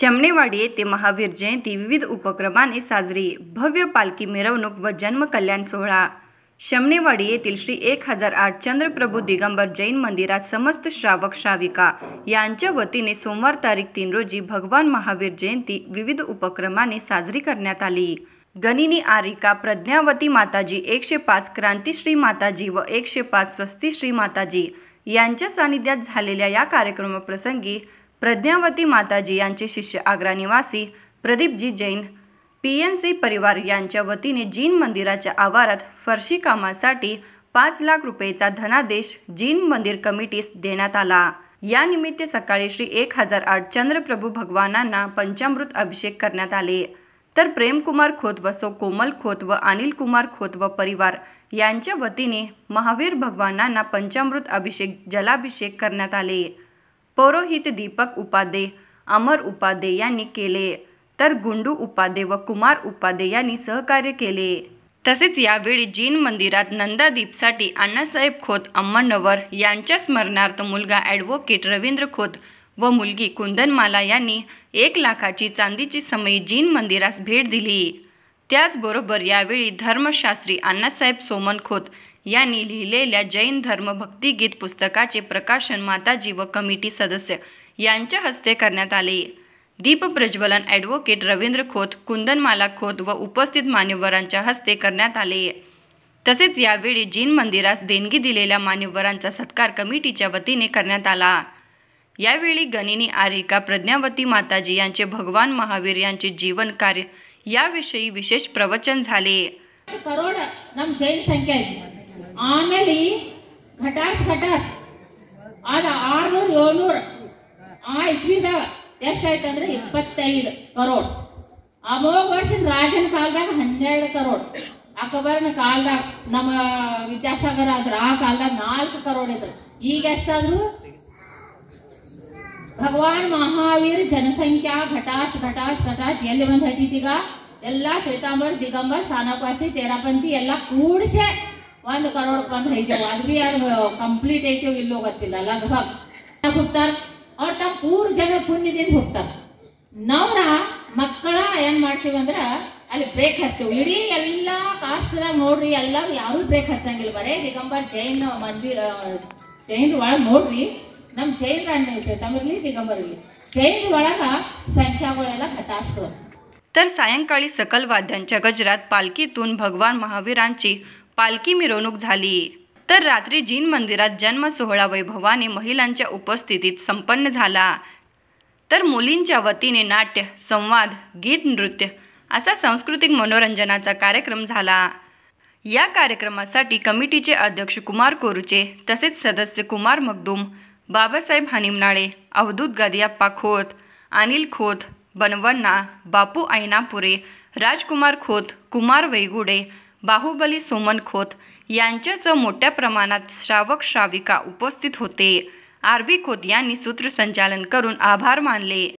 शमनेवाडी येथे महावीर जयंती विविध उपक्रमाने साजरी भव्य पालखी मिरवणूक व जन्मकल्याण सोहळा शमनेवाडी येथील श्री एक हजार आठ चंद्रप्रभू दिगंबर जैन मंदिरात समस्त श्रावक श्राविका यांच्या वतीने सोमवार तारीख तीन रोजी भगवान महावीर जयंती विविध उपक्रमाने साजरी करण्यात आली गणिनी आरिका प्रज्ञावती माताजी एकशे पाच क्रांतीश्री माताजी व एकशे पाच श्री माताजी यांच्या सानिध्यात झालेल्या या कार्यक्रमाप्रसंगी प्रज्ञावती माताजी यांचे शिष्य आग्रा निवासी प्रदीपजी जैन पी एन सी परिवार यांच्या वतीने जीन मंदिराच्या आवारात फरशी कामासाठी पाच लाख रुपयेचा धनादेश जीन मंदिर कमिटीस देण्यात आला या निमित्त सकाळी श्री एक हजार आठ चंद्रप्रभू भगवानांना पंचामृत अभिषेक करण्यात आले तर प्रेमकुमार खोत व सो कोमल खोत व अनिल कुमार खोत व परिवार यांच्या वतीने महावीर भगवानांना पंचामृत अभिषेक जलाभिषेक करण्यात आले पौरोहित दीपक उपाध्ये, अमर उपादे यांनी केले, तर गुंडू उपादे व कुमार उपादे यांनी सहकार्य केले. तसेच यावेळी जीन मंदिरात नंदादीपसाठी अण्णासाहेब खोत अम्मनवर यांच्या स्मरणार्थ मुलगा ॲडव्होकेट रवींद्र खोत व मुलगी कुंदनमाला यांनी एक लाखाची चांदीची समयी जीन मंदिरास भेट दिली. त्याचबरोबर यावेळी धर्मशास्त्री अण्णासाहेब सोमन खोत यांनी लिहिलेल्या जैन धर्म भक्तिगीत पुस्तकाचे प्रकाशन माताजी व कमिटी सदस्य यांच्या हस्ते करण्यात आले दीप प्रज्वलन ॲडव्होकेट रवींद्र खोत कुंदनमाला खोत व उपस्थित मान्यवरांच्या हस्ते करण्यात आले तसेच यावेळी जैन मंदिरास देणगी दिलेल्या मान्यवरांचा सत्कार कमिटीच्या वतीने करण्यात आला यावेळी गणिनी आरिका प्रज्ञावती माताजी यांचे भगवान महावीर यांचे जीवन कार्य याविषयी विशेष प्रवचन झाले करोड नम जैन संख्या ಆಮೇಲೆ ಘಟಾಸ್ ಘಟಾಸ್ ಆದ ಆರ್ನೂರ್ ಏಳ್ನೂರ್ ಆ ಇಸ್ವಿದಾಗ ಎಷ್ಟಾಯ್ತು ಅಂದ್ರೆ ಇಪ್ಪತ್ತೈದು ಕರೋಡ್ ಅಮೋಘ ವರ್ಷದ ರಾಜನ ಕಾಲದಾಗ ಹನ್ನೆರಡು ಕರೋಡ್ ಅಕ್ಬರ್ನ ಕಾಲದಾಗ ನಮ್ಮ ವಿದ್ಯಾಸಾಗರ ಆದ್ರ ಆ ಕಾಲದಾಗ ನಾಲ್ಕು ಕರೋಡ್ ಇದ್ರು ಈಗ ಎಷ್ಟಾದ್ರು ಭಗವಾನ್ ಮಹಾವೀರ್ ಜನಸಂಖ್ಯಾ ಘಟಾಸ್ ಘಟಾಸ್ ಘಟಾಸ್ ಎಲ್ಲಿ ಬಂದ್ ಹತ್ತಿತ್ತೀಗ ಎಲ್ಲಾ ಶ್ವೇತಾಂಬರ್ ದಿಗಂಬರ್ ಸ್ಥಾನಪಾಸಿ ತೇರಾಪಂಥಿ ಎಲ್ಲಾ ಕೂಡಿಸೆ ಒಂದು ಕರೋಡ್ पंद है जो आज भी यार कंप्लीट है जो इन लोग ಅವ್ರು ತಮ್ಮ ಮೂರು ಜನ ಪುಣ್ಯದಿಂದ ಹೋಗ್ತಾರೆ ನವರ ಮಕ್ಕಳ ಏನ್ ಮಾಡ್ತೀವಿ ಅಂದ್ರ ಅಲ್ಲಿ ಬ್ರೇಕ್ ಹಚ್ತೀವಿ ಇಡೀ ಎಲ್ಲಾ ಕಾಸ್ಟ್ದಾಗ ನೋಡ್ರಿ ಎಲ್ಲ ಯಾರು ಬ್ರೇಕ್ ಹಚ್ಚಂಗಿಲ್ಲ ಬರೇ ದಿಗಂಬರ್ ಜೈನ್ ಮಂದಿ ಜೈನ್ ಒಳಗ್ ನೋಡ್ರಿ ನಮ್ ಜೈನ್ ಅಣ್ಣ ತಮಿರ್ಲಿ ದಿಗಂಬರ್ ಇರ್ಲಿ ಜೈನ್ ಒಳಗ ಸಂಖ್ಯಾಗಳೆಲ್ಲ ಹತಾಸ್ತವ तर सायंकाळी सकल वाद्यांच्या गजरात पालखीतून भगवान महावीरांची पालखी मिरवणूक झाली तर रात्री जीन मंदिरात जन्म सोहळा वैभवाने महिलांच्या उपस्थितीत संपन्न झाला तर मुलींच्या वतीने नाट्य संवाद गीत नृत्य असा सांस्कृतिक मनोरंजनाचा कार्यक्रम झाला या कार्यक्रमासाठी कमिटीचे अध्यक्ष कुमार कोरुचे तसेच सदस्य कुमार मगदुम बाबासाहेब हानिमनाळे अवधूत गदियाप्पा खोत अनिल खोत बनवन्ना बापू आयनापुरे राजकुमार खोत कुमार वैगुडे बाहुबली सुमन खोत यांच्यासह मोठ्या प्रमाणात श्रावक श्राविका उपस्थित होते आरबी खोत यांनी सूत्रसंचालन करून आभार मानले